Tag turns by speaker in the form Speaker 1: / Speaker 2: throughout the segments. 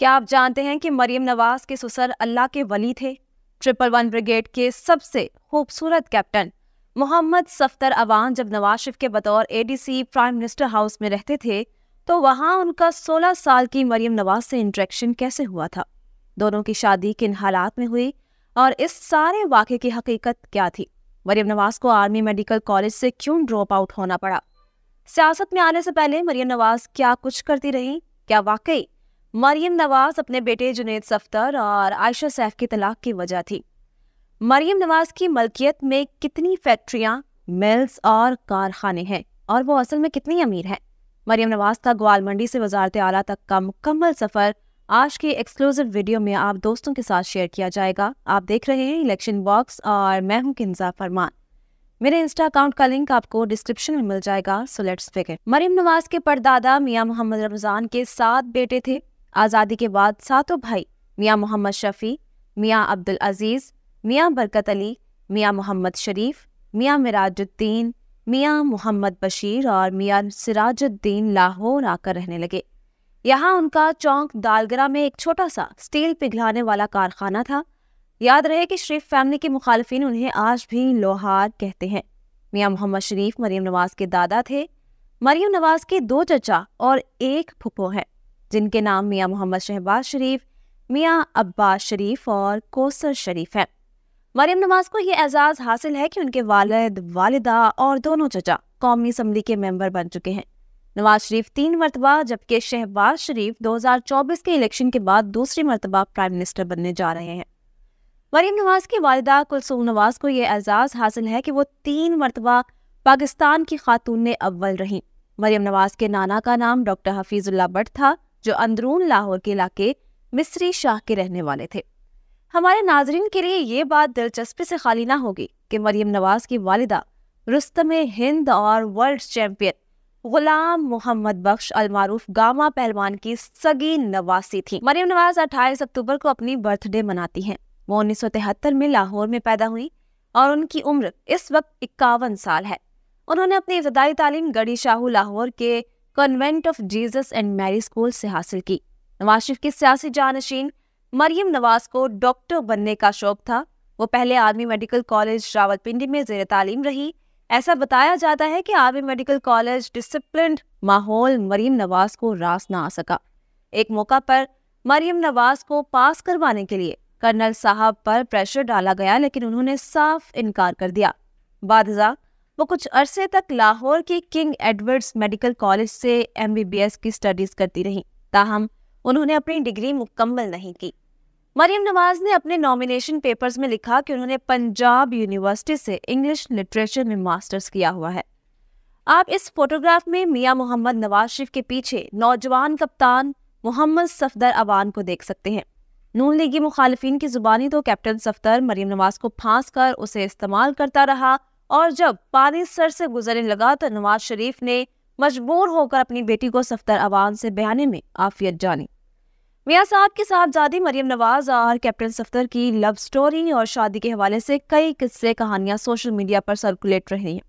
Speaker 1: क्या आप जानते हैं कि मरियम नवाज के ससुर अल्लाह के वली थे ट्रिपल वन ब्रिगेड के सबसे खूबसूरत कैप्टन मोहम्मद सफ्तर अवान जब नवाज शरीफ के बतौर एडीसी प्राइम मिनिस्टर हाउस में रहते थे तो वहाँ उनका 16 साल की मरियम नवाज से इंटरेक्शन कैसे हुआ था दोनों की शादी किन हालात में हुई और इस सारे वाक्य की हकीकत क्या थी मरियम नवाज को आर्मी मेडिकल कॉलेज से क्यों ड्रॉप आउट होना पड़ा सियासत में आने से पहले मरियम नवाज क्या कुछ करती रही क्या वाकई मरियम नवाज अपने बेटे जुनेद सफ्तर और आयशा सैफ की तलाक की वजह थी मरियम नवाज की मलकियत में कितनी फैक्ट्रियाँ मिल्स और कारखाने हैं और वो असल में कितनी अमीर हैं मरियम नवाज का ग्वाल मंडी से वजारत आला तक का मुकम्मल सफ़र आज के एक्सक्लूसिव वीडियो में आप दोस्तों के साथ शेयर किया जाएगा आप देख रहे हैं इलेक्शन बॉक्स और मैं हूं किन्जा फरमान मेरे इंस्टा अकाउंट का लिंक आपको डिस्क्रिप्शन में मिल जाएगा सो लेट्स मरियम नवाज के परदादा मियां मोहम्मद रमजान के सात बेटे थे आज़ादी के बाद सातों भाई मियाँ मोहम्मद शफ़ी मियाँ अब्दुल अज़ीज़ मियाँ बरकत अली मियाँ मोहम्मद शरीफ मियाँ मिराजुद्दीन मियाँ मोहम्मद बशीर और मियाँ सिराजुद्दीन लाहौर आकर रहने लगे यहाँ उनका चौंक दालगरा में एक छोटा सा स्टील पिघलाने वाला कारखाना था याद रहे कि शरीफ फैमिली के मुखालफिन उन्हें आज भी लोहार कहते हैं मियाँ मोहम्मद शरीफ मरीम नवाज के दादा थे मरीम नवाज के दो चचा और एक फुपो हैं जिनके नाम मियाँ मोहम्मद शहबाज शरीफ मियाँ अब्बास शरीफ और कोसर शरीफ हैं मरियम नवाज को यह एजाज़ हासिल है कि उनके वालद वालदा और दोनों चचा कौमी असम्बली के मेंबर बन चुके हैं नवाज शरीफ तीन मरतबा जबकि शहबाज शरीफ 2024 के इलेक्शन के बाद दूसरी मरतबा प्राइम मिनिस्टर बनने जा रहे हैं मरीम नवाज की वालदा कुलसूम नवाज को यह एजाज़ हासिल है कि वो तीन मरतबा पाकिस्तान की खातून अव्वल रहीं मरीम नवाज के नाना का नाम डॉक्टर हफीज़ुल्ला भट्ट था जो अंदरून लाहौर के इलाके मिस्री शाह के रहने वाले थे हमारे नाजरीन के लिए ये बात दिलचस्पी से खाली ना होगी कि मरियम नवाज की वालिदा रुस्तम हिंद और वर्ल्ड चैंपियन गुलाम मोहम्मद बख्श अलमारूफ गामा पहलवान की सगी नवासी थी मरियम नवाज 28 अक्टूबर को अपनी बर्थडे मनाती हैं वो उन्नीस में लाहौर में पैदा हुई और उनकी उम्र इस वक्त इक्यावन साल है उन्होंने अपनी इब्तदाई तालीम गढ़ी शाहू लाहौर के convent of Jesus and Mary school से हासिल की नवाज शरीफ की सियासी जानशीन मरियम नवाज को डॉक्टर बनने का शौक था वो पहले आर्मी मेडिकल कॉलेज रावलपिंडी में जेर तालीम रही ऐसा बताया जाता है कि आर्मी मेडिकल कॉलेज डिसिप्लिन माहौल मरीम नवाज को रास ना आ सका एक मौका पर मरीम नवाज को पास करवाने के लिए कर्नल साहब पर प्रेशर डाला गया लेकिन उन्होंने साफ इनकार कर दिया बाद वो कुछ अरसे तक लाहौर के किंग एडवर्ड्स मेडिकल कॉलेज से एम की स्टडीज़ करती रहीं ताहम उन्होंने अपनी डिग्री मुकम्मल नहीं की मरियम नवाज ने अपने नॉमिनेशन पेपर्स में लिखा कि उन्होंने पंजाब यूनिवर्सिटी से इंग्लिश लिटरेचर में मास्टर्स किया हुआ है आप इस फोटोग्राफ में मियाँ मोहम्मद नवाज शरीफ के पीछे नौजवान कप्तान मोहम्मद सफदर अवान को देख सकते हैं नून लीगी मुखालफी की जुबानी तो कैप्टन सफदर मरियम नवाज को फांस कर उसे इस्तेमाल करता रहा और जब पानी सर से गुजरने लगा तो नवाज शरीफ ने मजबूर होकर अपनी बेटी को सफ्तर अवान से बहाने में आफियत जानी मियाँ साहब की साहबजादी मरियम नवाज और कैप्टन सफ्तर की लव स्टोरी और शादी के हवाले से कई किस्से कहानियां सोशल मीडिया पर सर्कुलेट रही हैं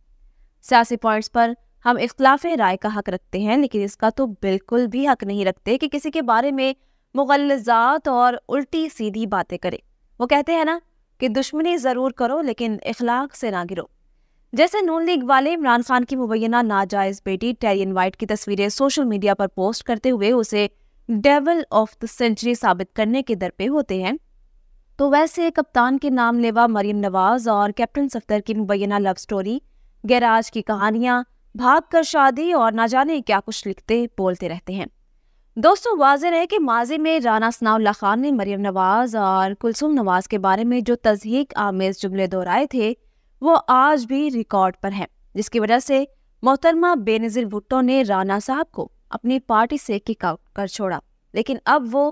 Speaker 1: सियासी पॉइंट्स पर हम इख्लाफ राय का हक रखते हैं लेकिन इसका तो बिल्कुल भी हक नहीं रखते कि किसी के बारे में मुगलजात और उल्टी सीधी बातें करें वो कहते हैं ना कि दुश्मनी ज़रूर करो लेकिन इखलाक से ना गिरो जैसे नून लीग वाले इमरान खान की मुबैना नाजायज बेटी टेरियन वाइट की तस्वीरें सोशल मीडिया पर पोस्ट करते हुए उसे डेवल ऑफ द सेंचुरी साबित करने के दर पे होते हैं तो वैसे कप्तान के नाम लेवा मरियम नवाज और कैप्टन सफ्तर की मुबैना लव स्टोरी गैराज की कहानियाँ भाग कर शादी और ना जाने क्या कुछ लिखते बोलते रहते हैं दोस्तों वाज है कि माजी में राना सनाउल्ला खान ने मरियम नवाज और कुलसुम नवाज के बारे में जो तजहीक आमेज जुमले दोहराए थे वो आज भी रिकॉर्ड पर हैं जिसकी वजह से मोहतरमा बेनजीर भुट्टो ने राणा साहब को अपनी पार्टी से किक आउट कर छोड़ा लेकिन अब वो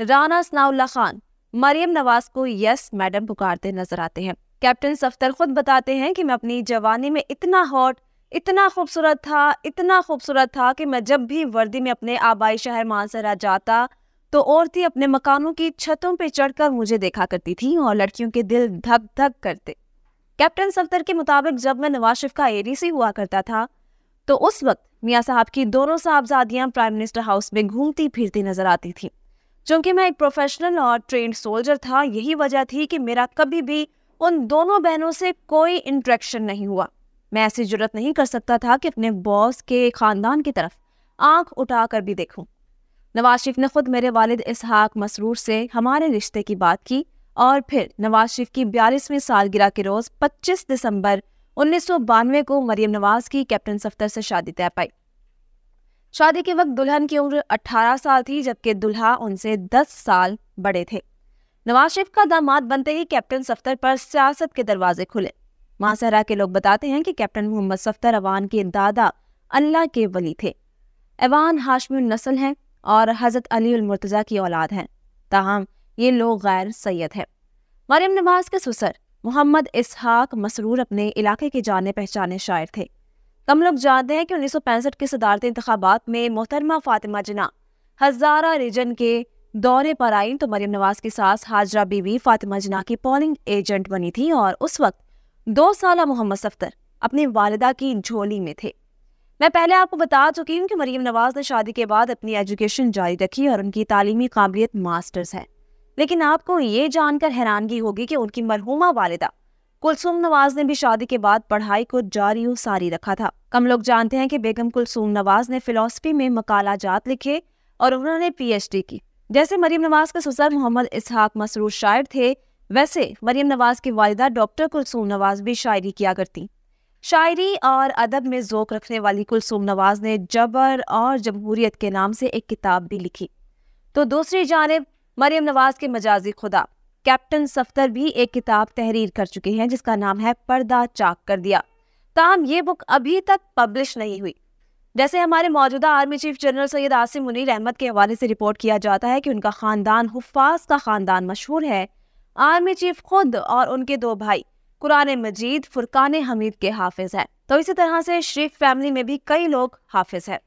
Speaker 1: राना सनाउल्ला खान मरियम नवाज को यस मैडम पुकारते नजर आते हैं कैप्टन सफ्तर खुद बताते हैं कि मैं अपनी जवानी में इतना हॉट इतना खूबसूरत था इतना खूबसूरत था कि मैं जब भी वर्दी में अपने आबाई शहर मानसरा जाता तो औरतें अपने मकानों की छतों पर चढ़कर मुझे देखा करती थी और लड़कियों के दिल धक धक करते कैप्टन सफदर के मुताबिक जब मैं नवाज शरीफ का एडीसी हुआ करता था तो उस वक्त मियाँ साहब की दोनों साहबजादियाँ प्राइम मिनिस्टर हाउस में घूमती फिरती नजर आती थी चूंकि मैं एक प्रोफेशनल और ट्रेंड सोल्जर था यही वजह थी कि मेरा कभी भी उन दोनों बहनों से कोई इंट्रैक्शन नहीं हुआ मैं ऐसी जरूरत नहीं कर सकता था कि अपने बॉस के खानदान की तरफ आंख उठाकर भी देखूं। नवाज शरीफ ने खुद मेरे वालिद इसहाक मसरूर से हमारे रिश्ते की बात की और फिर नवाज शरीफ की बयालीसवीं सालगिरह के रोज़ 25 दिसंबर उन्नीस को मरियम नवाज की कैप्टन सफ्तर से शादी तय पाई शादी के वक्त दुल्हन की उम्र 18 साल थी जबकि दुल्हा उनसे 10 साल बड़े थे नवाज शरीफ का दामाद बनते ही कैप्टन सफ्तर पर सियासत के दरवाजे खुले मासहरा के लोग बताते हैं कि कैप्टन मोहम्मद सफ्तर अवान के दादा अल्लाह के वली थे अवान हाशमी नस्ल हैं और हज़रत अली मुर्तज़ा की औलाद हैं ताहम ये लोग गैर सैयद हैं मरियम नवाज के ससर मोहम्मद इसहाक मसरूर अपने इलाके के जाने पहचाने शायर थे कम लोग जानते हैं कि उन्नीस सौ पैंसठ के सदारती इंतबात में मोहतरमा फातिमा जना हजारा रिजन के दौरे पर आई तो मरियम नवाज की सास हाजरा बीवी फातिमा जना की पोलिंग एजेंट बनी थी और उस वक्त दो साल मोहम्मद सफ्तर अपनी वालदा की झोली में थे मैं पहले आपको बता चुकी हूँ कि मरीम नवाज ने शादी के बाद अपनी एजुकेशन जारी रखी और उनकी तालीमी काबिलियत मास्टर्स है लेकिन आपको ये जानकर हैरानगी होगी कि उनकी मरहुमा वालिदा कुलसूम नवाज ने भी शादी के बाद पढ़ाई को जारी सारी रखा था कम लोग जानते हैं कि बेगम कुलसुम नवाज ने फिलोसफी में मकाला जात लिखे और उन्होंने पीएचडी की जैसे मरियम नवाज के ससुर मोहम्मद इसहाक मसरूर शायर थे वैसे मरियम नवाज की वालिदा डॉक्टर कुलसूम नवाज भी शायरी किया करती शायरी और अदब में जोक रखने वाली कुलसूम नवाज ने जबर और जमहूरियत के नाम से एक किताब भी लिखी तो दूसरी जानब मरियम नवाज के मजाजी खुदा कैप्टन सफदर भी एक किताब तहरीर कर चुके हैं जिसका नाम है पर्दा चाक कर दिया ताहम ये बुक अभी तक पब्लिश नहीं हुई जैसे हमारे मौजूदा army chief general Syed Asim Munir Ahmed के हवाले से रिपोर्ट किया जाता है कि उनका खानदान हुफास का खानदान मशहूर है आर्मी चीफ खुद और उनके दो भाई कुरान मजीद फुरकान हमीद के हाफिज हैं तो इसी तरह से शरीफ फैमिली में भी कई लोग हाफिज हैं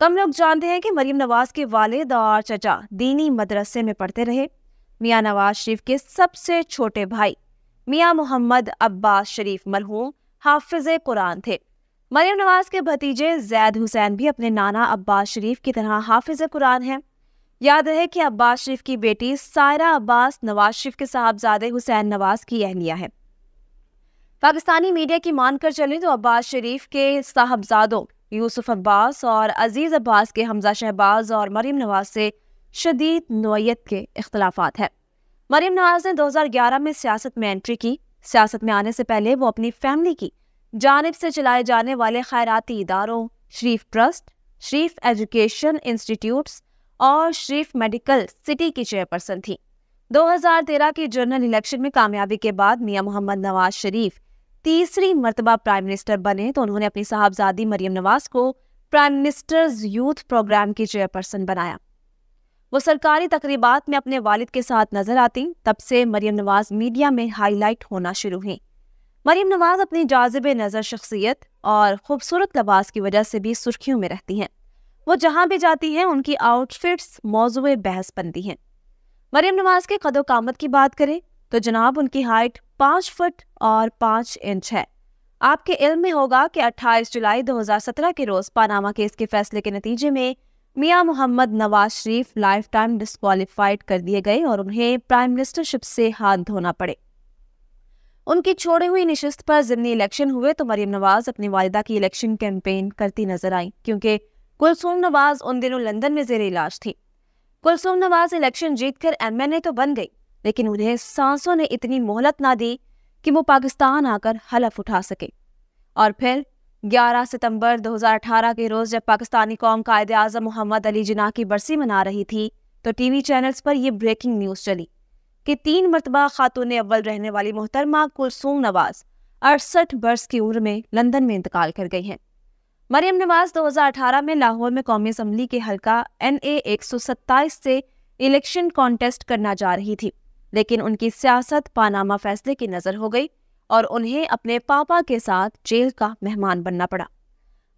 Speaker 1: कम लोग जानते हैं कि मरियम नवाज के वालिद और चचा दीनी मदरसे में पढ़ते रहे मियाँ नवाज शरीफ के सबसे छोटे भाई मियाँ मोहम्मद अब्बास शरीफ मलहूम हाफिज कुरान थे मरियम नवाज के भतीजे जैद हुसैन भी अपने नाना अब्बास शरीफ की तरह हाफिज कुरान हैं याद रहे कि अब्बास शरीफ की बेटी सायरा अब्बास नवाज शरीफ के साहबजादे हुसैन नवाज की अहलिया है पाकिस्तानी मीडिया की मानकर चलें तो अब्बास शरीफ के साहबजादों यूसुफ अब्बास और अजीज़ अब्बास के हमजा शहबाज और मरीम नवाज से शदीद नोयत के अख्तिलाफ़ हैं मरीम नवाज ने 2011 में सियासत में एंट्री की सियासत में आने से पहले वो अपनी फैमिली की जानब से चलाए जाने वाले खैराती इदारों Sharif trust Sharif education institutes और शरीफ मेडिकल सिटी की चेयरपर्सन थी 2013 के जनरल इलेक्शन में कामयाबी के बाद मियां मोहम्मद नवाज शरीफ तीसरी मरतबा प्राइम मिनिस्टर बने तो उन्होंने अपनी साहबजादी मरियम नवाज को प्राइम मिनिस्टर्स यूथ प्रोग्राम की चेयरपर्सन बनाया वो सरकारी तकरीबात में अपने वालिद के साथ नजर आती तब से मरियम नवाज मीडिया में हाईलाइट होना शुरू हुई मरियम नवाज अपनी जाजब नज़र शख्सियत और खूबसूरत लबास की वजह से भी सुर्खियों में रहती हैं वो जहाँ भी जाती हैं उनकी आउटफिट्स मौजू बहस बनती हैं मरियम नवाज के कदोकामत की बात करें तो जनाब उनकी हाइट पांच फुट और पांच इंच है आपके इल्म में होगा कि 28 जुलाई 2017 के रोज़ पानामा केस के फैसले के नतीजे में Mian Mohammad Nawaz Sharif lifetime disqualified कर दिए गए और उन्हें प्राइम मिनिस्टरशिप से हाथ धोना पड़े उनकी छोड़ी हुई नशस्त पर जिमनी इलेक्शन हुए तो मरियम नवाज अपनी वालदा की इलेक्शन कैंपेन करती नजर आई क्योंकि कुलसूम नवाज उन दिनों लंदन में जेर इलाज थी कुलसूम नवाज इलेक्शन जीतकर एमएनए तो बन गई लेकिन उन्हें सांसों ने इतनी मोहलत ना दी कि वो पाकिस्तान आकर हलफ उठा सके और फिर 11 सितंबर 2018 के रोज़ जब पाकिस्तानी कौम कायद आजम मोहम्मद अली जिना की बरसी मना रही थी तो टीवी चैनल्स पर यह ब्रेकिंग न्यूज़ चली कि तीन मरतबा खातून अव्वल रहने वाली मोहतरमा कुलसूम नवाज अड़सठ बरस की उम्र में लंदन में इंतकाल कर गई हैं मरियम नवाज 2018 में लाहौर में कौमी असम्बली के हल्का एन ए से इलेक्शन कॉन्टेस्ट करना जा रही थी लेकिन उनकी सियासत पानामा फैसले की नज़र हो गई और उन्हें अपने पापा के साथ जेल का मेहमान बनना पड़ा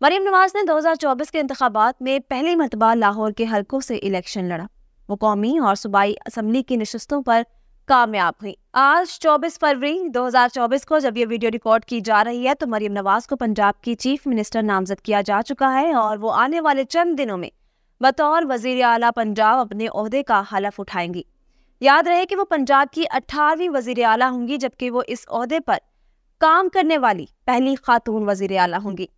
Speaker 1: मरीम नवाज ने 2024 के इंतबात में पहली मरतबा लाहौर के हलकों से इलेक्शन लड़ा वो कौमी और सूबाई असम्बली की नशस्तों पर कामयाब हुई आज 24 फरवरी 2024 को जब ये वीडियो रिकॉर्ड की जा रही है तो मरीम नवाज को पंजाब की चीफ मिनिस्टर नामजद किया जा चुका है और वो आने वाले चंद दिनों में बतौर वजीर अला पंजाब अपने अहदे का हलफ उठाएंगी याद रहे कि वो पंजाब की 18वीं वजीर आला होंगी जबकि वो इस अहदे पर काम करने वाली पहली खातून वजीर अला होंगी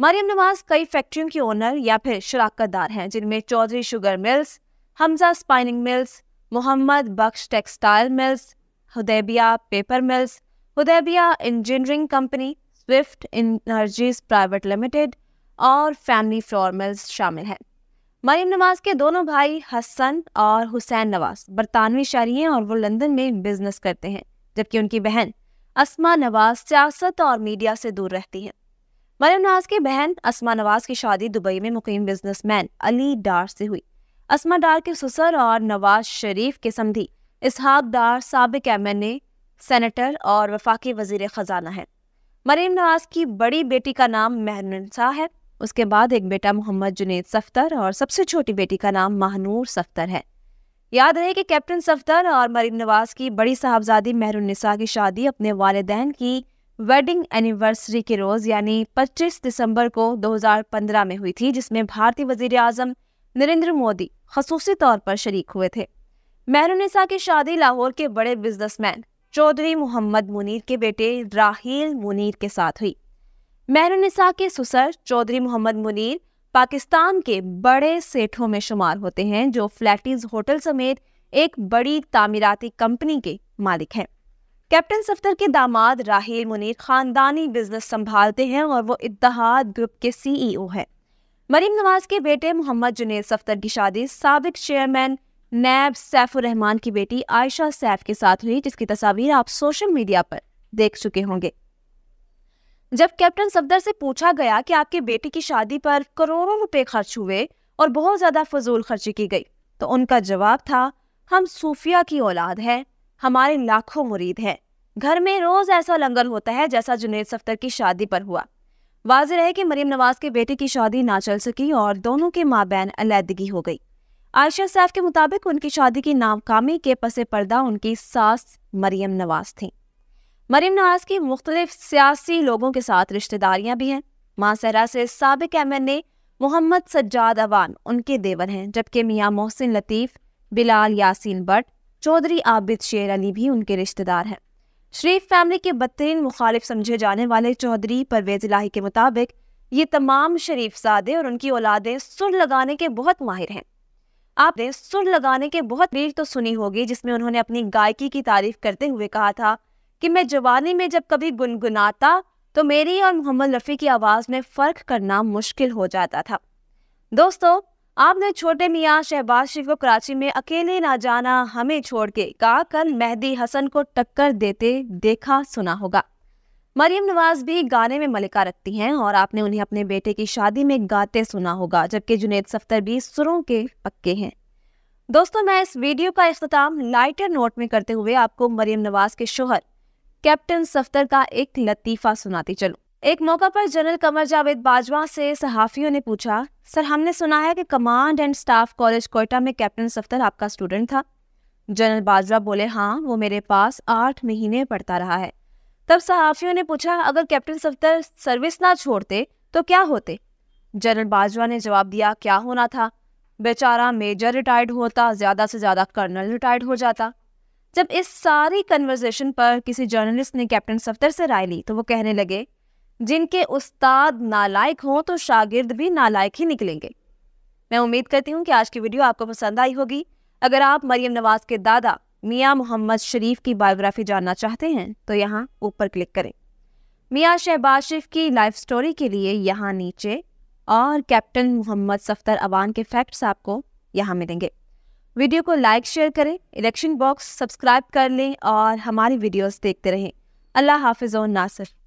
Speaker 1: मरियम नवाज कई फैक्ट्रियों की ओनर या फिर शराकत दार हैं जिनमें Chaudhry sugar mills Hamza spinning mills Mohammad Bakhsh textile mills Hudaibiya paper mills Hudaibiya engineering company swift energies private limited और फैमिली फ्लोर मिल्स शामिल हैं मरीम नवाज के दोनों भाई हसन और हुसैन नवाज बरतानवी शहरी हैं और वो लंदन में बिजनेस करते हैं जबकि उनकी बहन असमा नवाज सियासत और मीडिया से दूर रहती हैं मरीम नवाज की बहन असमा नवाज की शादी दुबई में मुकीम बिजनेसमैन अली डार से हुई असमा डार के ससुर और नवाज शरीफ के समधी इसहाक डार सबक एम एन ए सैनटर और वफाकी वजीर ख़जाना है मरीम नवाज की बड़ी बेटी का नाम महरसा है उसके बाद एक बेटा मोहम्मद जुनेद सफ्तर और सबसे छोटी बेटी का नाम महानूर सफ्तर है याद रहे कि कैप्टन सफ्तर और मरीम नवाज की बड़ी साहबजादी मेहरुन्निसा की शादी अपने वालदेन की वेडिंग एनिवर्सरी के रोज़ यानी 25 दिसंबर को 2015 में हुई थी जिसमें भारतीय वजीर अजम नरेंद्र मोदी खसूसी तौर पर शरीक हुए थे मेहरुनिसा की शादी लाहौर के बड़े बिजनेसमैन चौधरी मोहम्मद मुनीर के बेटे राहील मुनीर के साथ हुई मैनुनिसा के सुसर चौधरी मोहम्मद मुनीर पाकिस्तान के बड़े सेठों में शुमार होते हैं जो फ्लैटीज होटल समेत एक बड़ी तामीराती कंपनी के मालिक हैं कैप्टन सफ्तर के दामाद राहल मुनीर खानदानी बिजनेस संभालते हैं और वो इतिहाद ग्रुप के सीईओ e हैं मरीम नवाज के बेटे मोहम्मद जुनेद सफ्तर की शादी सबक चेयरमैन नैब सैफुररहमान की बेटी आयशा सैफ के साथ हुई जिसकी तस्वीर आप सोशल मीडिया पर देख चुके होंगे जब कैप्टन सफदर से पूछा गया कि आपके बेटे की शादी पर करोड़ों रुपए खर्च हुए और बहुत ज्यादा फजूल खर्ची की गई तो उनका जवाब था हम सूफिया की औलाद हैं हमारे लाखों मुरीद हैं घर में रोज ऐसा लंगर होता है जैसा जुनेद सफदर की शादी पर हुआ वाज रहे कि मरीम नवाज के बेटे की शादी ना चल सकी और दोनों के माँ बहन अलीदगी हो गई आयशा सैफ के मुताबिक उनकी शादी की नाकामी के पसे पर्दा उनकी सास मरियम नवाज थी मरीम नवाज की मुख्तलिफ सियासी लोगों के साथ रिश्तेदारियां भी हैं मांसहरा से सबक M N A Mohammad Sajjad Awan उनके देवर हैं जबकि मियाँ मोहसिन लतीफ़ बिलाल यासीन भट्ट चौधरी आबिद शेर अली भी उनके रिश्तेदार हैं शरीफ फैमिली के बदतरीन मुखालिफ समझे जाने वाले चौधरी परवेज इलाही के मुताबिक ये तमाम शरीफ सादे और उनकी औलादें सुर लगाने के बहुत माहिर हैं आपने सुर लगाने के बहुत रील तो सुनी होगी जिसमें उन्होंने अपनी गायकी की तारीफ करते हुए कहा था कि मैं जवानी में जब कभी गुनगुनाता तो मेरी और मोहम्मद रफ़ी की आवाज़ में फ़र्क करना मुश्किल हो जाता था दोस्तों आपने छोटे मियाँ शहबाज शरीफ को कराची में अकेले ना जाना हमें छोड़ के गा कर मेहदी हसन को टक्कर देते देखा सुना होगा मरियम नवाज भी गाने में मलिका रखती हैं और आपने उन्हें अपने बेटे की शादी में गाते सुना होगा जबकि जुनेद सफ्तर भी सुरों के पक्के हैं दोस्तों मैं इस वीडियो का अख्ताम लाइटर नोट में करते हुए आपको मरीम नवाज के शोहर कैप्टन सफ्तर का एक लतीफा सुनाती चलूँ एक मौका पर जनरल कमर जावेद बाजवा से सहाफियों ने पूछा सर हमने सुना है कि command and staff college Quetta में कैप्टन सफ्तर आपका स्टूडेंट था जनरल बाजवा बोले हाँ वो मेरे पास आठ महीने पढ़ता रहा है तब सहाफियों ने पूछा अगर कैप्टन सफ्तर सर्विस ना छोड़ते तो क्या होते जनरल बाजवा ने जवाब दिया क्या होना था बेचारा मेजर रिटायर्ड होता ज़्यादा से ज़्यादा कर्नल रिटायर्ड हो जाता जब इस सारी कन्वर्जेशन पर किसी जर्नलिस्ट ने कैप्टन सफदर से राय ली तो वो कहने लगे जिनके उस्ताद नालायक हों तो शागिर्द भी नालायक ही निकलेंगे मैं उम्मीद करती हूँ कि आज की वीडियो आपको पसंद आई होगी अगर आप मरियम नवाज के दादा मियाँ मोहम्मद शरीफ की बायोग्राफी जानना चाहते हैं तो यहाँ ऊपर क्लिक करें मियाँ शहबाज शरीफ की लाइफ स्टोरी के लिए यहाँ नीचे और कैप्टन मोहम्मद सफदर अवान के फैक्ट्स आपको यहाँ मिलेंगे वीडियो को लाइक शेयर करें इलेक्शन बॉक्स सब्सक्राइब कर लें और हमारी वीडियोस देखते रहें अल्लाह हाफिज़ और नासिर